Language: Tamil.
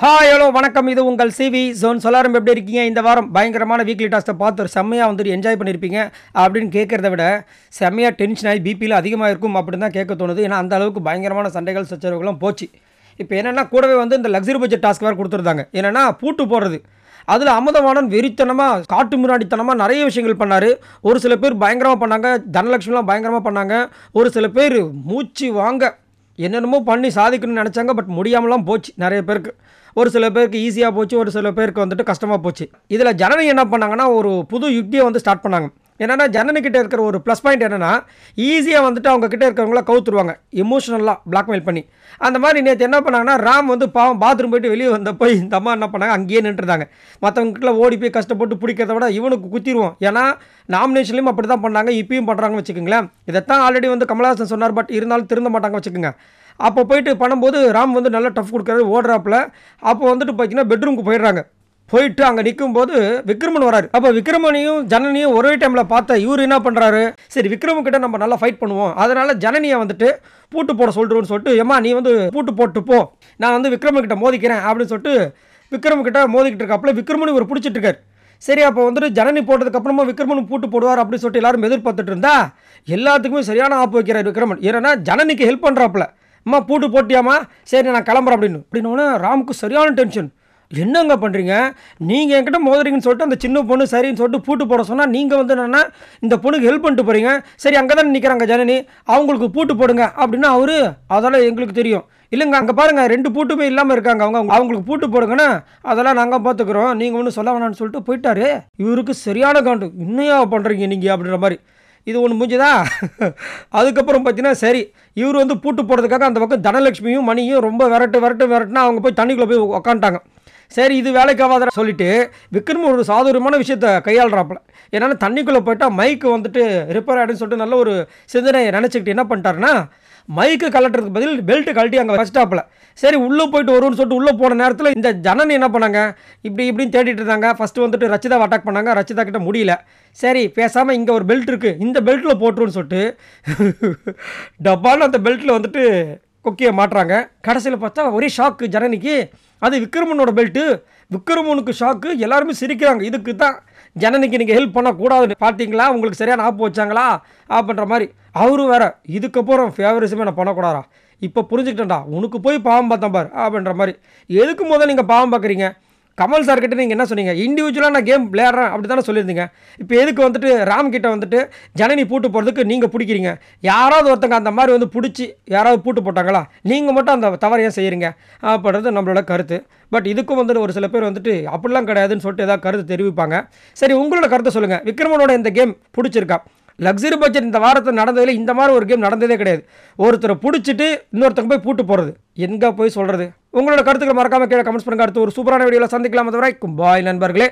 ஹாய் ஹலோ வணக்கம் இது உங்கள் சிவி ஜோன் சொல்லாரம் எப்படி இருக்கீங்க இந்த வாரம் பயங்கரமான வீக்லி டாஸ்ட்டை பார்த்து ஒரு செம்மையாக வந்துட்டு என்ஜாய் பண்ணியிருப்பீங்க அப்படின்னு கேட்குறத விட செம்மையாக டென்ஷன் ஆகி பிபியில் அதிகமாக இருக்கும் அப்படின்னு தான் கேட்க தோணுது ஏன்னா அந்த அளவுக்கு பயங்கரமான சண்டைகள் சச்சரவுகளும் போச்சு இப்போ என்னென்னா கூடவே வந்து இந்த லக்ஸரி பட்ஜெட் டாஸ்க் வேறு கொடுத்துருந்தாங்க என்னென்னா பூட்டு போடுறது அதில் அமுதமானன் வெறித்தனமாக காட்டு முன்னாடித்தனமாக நிறைய விஷயங்கள் பண்ணார் ஒரு சில பேர் பயங்கரமாக பண்ணாங்க தனலட்சுமிலாம் பயங்கரமாக பண்ணாங்க ஒரு சில பேர் மூச்சு வாங்க என்னென்னமோ பண்ணி சாதிக்கணும்னு நினச்சாங்க பட் முடியாமலாம் போச்சு நிறைய பேருக்கு ஒரு சில பேருக்கு ஈஸியாக போச்சு ஒரு சில பேருக்கு வந்துட்டு கஷ்டமாக போச்சு இதில் ஜனனி என்ன பண்ணாங்கன்னா ஒரு புது யுக்தியை வந்து ஸ்டார்ட் பண்ணாங்க என்னென்னா ஜனனிக்கிட்ட இருக்கிற ஒரு ப்ளஸ் பாயிண்ட் என்னென்னா ஈஸியாக வந்துட்டு அவங்கக்கிட்ட இருக்கிறவங்கள கவுத்துருவாங்க இமோஷனலாக பிளாக்மெயில் பண்ணி அந்த மாதிரி நேற்று என்ன பண்ணாங்கன்னா ராம் வந்து பாவம் பாத்ரூம் போயிட்டு வெளியே வந்த போய் இந்த அம்மா என்ன பண்ணாங்க அங்கேயே நின்றுருந்தாங்க மற்றவங்ககிட்ட ஓடி போய் கஷ்டப்பட்டு பிடிக்கிறத விட இவனுக்கு குத்திடுவோம் ஏன்னா நாமினேஷன்லையும் அப்படி தான் பண்ணாங்க இப்பயும் பண்ணுறாங்கன்னு வச்சுக்கோங்களேன் இதைத்தான் ஆல்ரெடி வந்து கமலஹாசன் சொன்னார் பட் இருந்தாலும் திருந்த மாட்டாங்க வச்சுக்கோங்க அப்போ போயிட்டு பண்ணும்போது ராம் வந்து நல்லா டஃப் கொடுக்குறாரு ஓடுறாப்பில் அப்போ வந்துட்டு பார்த்தீங்கன்னா பெட்ரூமுக்கு போயிடுறாங்க போயிட்டு அங்கே நிற்கும் போது விக்ரமன் வராரு அப்போ விக்ரமனையும் ஜனனியும் ஒரே டைமில் பார்த்தா இவர் என்ன பண்ணுறாரு சரி கிட்ட நம்ம நல்லா ஃபைட் பண்ணுவோம் அதனால் ஜனனியை வந்துட்டு பூட்டு போட சொல்கிறோம்னு சொல்லிட்டு ஏமா நீ வந்து பூட்டு போட்டு போ நான் வந்து விக்ரமக்கிட்ட மோதிக்கிறேன் அப்படின்னு சொல்லிட்டு விக்ரமக்கிட்ட மோதிக்கிட்டு இருக்காப்புல விக்ரமனு இவர் பிடிச்சிட்டு சரி அப்போ வந்துட்டு ஜனனி போட்டதுக்கப்புறமா விக்ரமன் பூட்டு போடுவார் அப்படின்னு சொல்லிட்டு எல்லாரும் எதிர்பார்த்துட்டு இருந்தா எல்லாத்துக்குமே சரியான ஆப்பு வைக்கிறார் விக்ரமன் ஏன்னா ஜனனிக்கு ஹெல்ப் பண்ணுறாப்புல அம்மா பூட்டு போட்டியாம்மா சரி நான் கிளம்புறேன் அப்படின்னு அப்படின்னோடனே ராமுக்கு சரியான டென்ஷன் என்னங்க பண்ணுறீங்க நீங்கள் என்கிட்ட மோதுறீங்கன்னு சொல்லிட்டு அந்த சின்ன பொண்ணு சரின்னு சொல்லிட்டு பூட்டு போட சொன்னால் நீங்கள் வந்து என்னென்னா இந்த பொண்ணுக்கு ஹெல்ப் பண்ணிட்டு போகிறீங்க சரி அங்கே தானே நிற்கிறாங்க ஜனனி அவங்களுக்கு பூட்டு போடுங்க அப்படின்னா அவர் அதெல்லாம் எங்களுக்கு தெரியும் இல்லைங்க அங்கே பாருங்கள் ரெண்டு பூட்டுமே இல்லாமல் இருக்காங்க அவங்க அவங்களுக்கு பூட்டு போடுங்கன்னா அதெல்லாம் நாங்கள் பார்த்துக்குறோம் நீங்கள் ஒன்றும் சொல்ல வேணாம்னு சொல்லிட்டு போயிட்டாரு இவருக்கு சரியான கவுண்டு இன்னையாக பண்ணுறீங்க நீங்கள் அப்படின்ற மாதிரி இது ஒன்று முடிஞ்சுதா அதுக்கப்புறம் பார்த்தீங்கன்னா சரி இவர் வந்து பூட்டு போடுறதுக்காக அந்த பக்கம் தனலட்சுமியும் மணியும் ரொம்ப விரட்டு விரட்டு விரட்டுனா அவங்க போய் தண்ணிக்குள்ளே போய் உக்காந்துட்டாங்க சரி இது வேலைக்கு சொல்லிட்டு விக்ரம் ஒரு சாதுரியமான விஷயத்த கையாளுறாப்புல ஏன்னா தண்ணிக்குள்ளே போயிட்டா மைக்கு வந்துட்டு ரிப்பேர் ஆகிடுன்னு சொல்லிட்டு நல்ல ஒரு சிந்தனையை நினச்சிக்கிட்டு என்ன பண்ணிட்டாருன்னா மைக்கு கலட்டுறதுக்கு பதில் பெல்ட்டு கழட்டி அங்கே ஸ்டாப்பில் சரி உள்ளே போயிட்டு வரும்னு சொல்லிட்டு உள்ளே போன நேரத்தில் இந்த ஜனன் என்ன பண்ணாங்க இப்படி இப்படின்னு தேடிட்டு இருந்தாங்க ஃபஸ்ட்டு வந்துட்டு ரச்சிதாவை அட்டாக் பண்ணாங்க ரச்சிதா கிட்ட முடியல சரி பேசாமல் இங்கே ஒரு பெல்ட் இருக்குது இந்த பெல்ட்டில் போட்டுருன்னு சொல்லிட்டு டப்பான்னு அந்த பெல்ட்டில் வந்துட்டு கொக்கியை மாட்டுறாங்க கடைசியில் பார்த்தா ஒரே ஷாக்கு ஜனனிக்கு அது விக்ரமனோட பெல்ட்டு விக்ரமனுக்கு ஷாக்கு எல்லாருமே சிரிக்கிறாங்க இதுக்கு தான் ஜனனிக்கு நீங்கள் ஹெல்ப் பண்ணக்கூடாதுன்னு பார்த்தீங்களா உங்களுக்கு சரியான ஆப்பு வச்சாங்களா அப்படின்ற மாதிரி அவரும் வேற இதுக்கப்புறம் ஃபேவரிசமே நான் பண்ணக்கூடாதா இப்போ புரிஞ்சுக்கிட்டேன்டா உனக்கு போய் பாவம் பார்த்தேன் பார் அப்படின்ற மாதிரி எதுக்கு முதல் நீங்கள் பாவம் பார்க்குறீங்க கமல் சார் கிட்ட நீங்கள் என்ன சொன்னீங்க இண்டிவிஜுவலாக நான் கேம் விளையாடுறேன் அப்படி தானே சொல்லியிருந்தீங்க இப்போ எதுக்கு வந்துட்டு ராம் கிட்ட வந்துட்டு ஜனனி பூட்டு போகிறதுக்கு நீங்கள் பிடிக்கிறீங்க யாராவது ஒருத்தங்க அந்த மாதிரி வந்து பிடிச்சி யாராவது பூட்டு போட்டாங்களா நீங்கள் மட்டும் அந்த தவறையாக செய்கிறீங்க அப்படின்றது நம்மளோட கருத்து பட் இதுக்கும் வந்துட்டு ஒரு சில பேர் வந்துட்டு அப்படிலாம் கிடையாதுன்னு சொல்லிட்டு ஏதாவது கருத்து தெரிவிப்பாங்க சரி உங்களோட கருத்தை சொல்லுங்கள் விக்ரமனோட இந்த கேம் பிடிச்சிருக்கா லக்ஸரி பட்ஜெட் இந்த வாரத்தில் நடந்ததில் இந்த மாதிரி ஒரு கேம் நடந்ததே கிடையாது ஒருத்தரை பிடிச்சிட்டு இன்னொருத்தங்க போய் பூட்டு போகிறது எங்கே போய் சொல்கிறது உங்களோட கருத்துக்களை மறக்காம கீழே கமெண்ட்ஸ் பண்ணுங்க அடுத்து ஒரு சூப்பரான வீடியோவில் சந்திக்கலாம் வரைக்கும் பாய் நண்பர்களே